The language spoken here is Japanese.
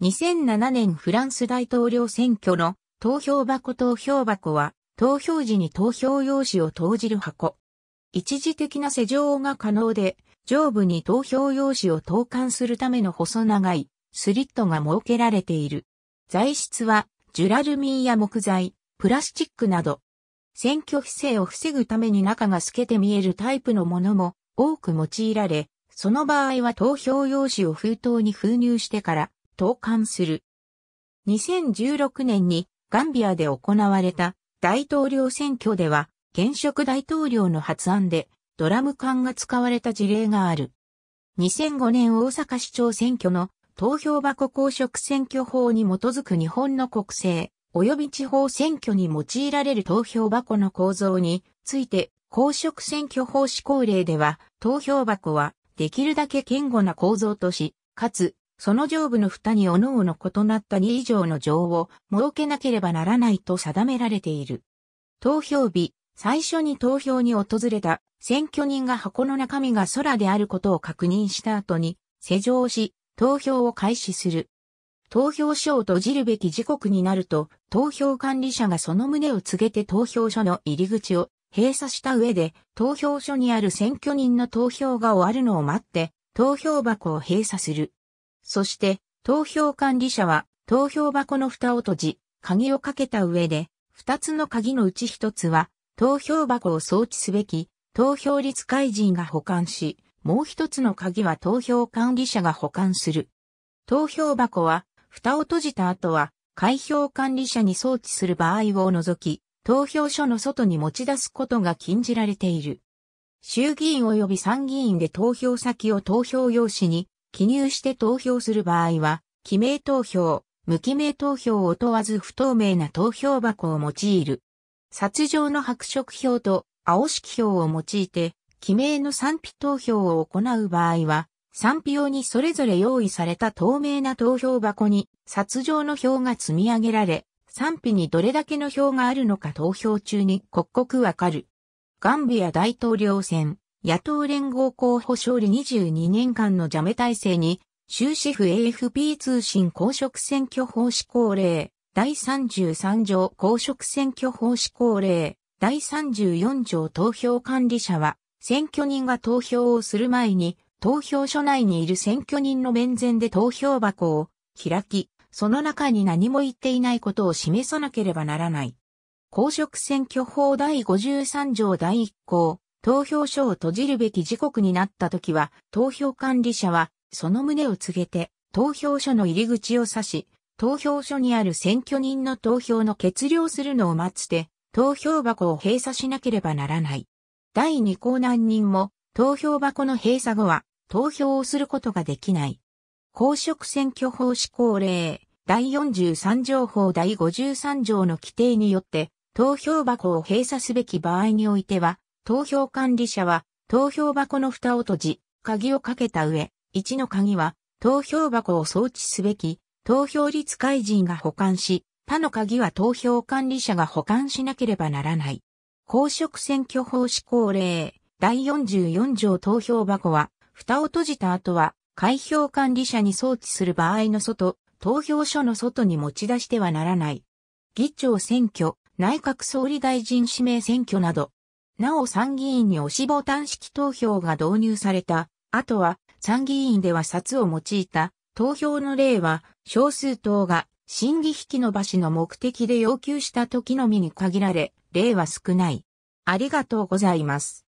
2007年フランス大統領選挙の投票箱投票箱は投票時に投票用紙を投じる箱。一時的な施錠が可能で上部に投票用紙を投函するための細長いスリットが設けられている。材質はジュラルミンや木材、プラスチックなど。選挙不正を防ぐために中が透けて見えるタイプのものも多く用いられ、その場合は投票用紙を封筒に封入してから投函する。2016年にガンビアで行われた大統領選挙では、現職大統領の発案でドラム缶が使われた事例がある。2005年大阪市長選挙の投票箱公職選挙法に基づく日本の国政及び地方選挙に用いられる投票箱の構造について公職選挙法施行令では投票箱はできるだけ堅固な構造とし、かつその上部の蓋に各々異なった2以上の情を設けなければならないと定められている。投票日、最初に投票に訪れた選挙人が箱の中身が空であることを確認した後に、施錠し、投票を開始する。投票所を閉じるべき時刻になると、投票管理者がその旨を告げて投票所の入り口を閉鎖した上で、投票所にある選挙人の投票が終わるのを待って、投票箱を閉鎖する。そして、投票管理者は、投票箱の蓋を閉じ、鍵をかけた上で、二つの鍵のうち一つは、投票箱を装置すべき、投票率開人が保管し、もう一つの鍵は投票管理者が保管する。投票箱は、蓋を閉じた後は、開票管理者に装置する場合を除き、投票所の外に持ち出すことが禁じられている。衆議院及び参議院で投票先を投票用紙に記入して投票する場合は、記名投票、無記名投票を問わず不透明な投票箱を用いる。殺状の白色票と青色票を用いて、記名の賛否投票を行う場合は、賛否用にそれぞれ用意された透明な投票箱に、殺状の票が積み上げられ、賛否にどれだけの票があるのか投票中に刻々わかる。ガンビア大統領選、野党連合候補勝利22年間のジャメ体制に、終止符 AFP 通信公職選挙法施行令、第33条公職選挙法施行令、第34条投票管理者は、選挙人が投票をする前に、投票所内にいる選挙人の面前で投票箱を開き、その中に何も言っていないことを示さなければならない。公職選挙法第53条第1項、投票所を閉じるべき時刻になった時は、投票管理者は、その旨を告げて、投票所の入り口を指し、投票所にある選挙人の投票の決了するのを待つて、投票箱を閉鎖しなければならない。第二項難人も、投票箱の閉鎖後は、投票をすることができない。公職選挙法施行令、第43条法第53条の規定によって、投票箱を閉鎖すべき場合においては、投票管理者は、投票箱の蓋を閉じ、鍵をかけた上、1の鍵は、投票箱を装置すべき、投票率改人が保管し、他の鍵は投票管理者が保管しなければならない。公職選挙法施行令、第44条投票箱は、蓋を閉じた後は、開票管理者に装置する場合の外、投票所の外に持ち出してはならない。議長選挙、内閣総理大臣指名選挙など、なお参議院に押しボタン式投票が導入された。あとは、参議院では札を用いた投票の例は、少数党が審議引き延ばしの目的で要求した時のみに限られ、例は少ない。ありがとうございます。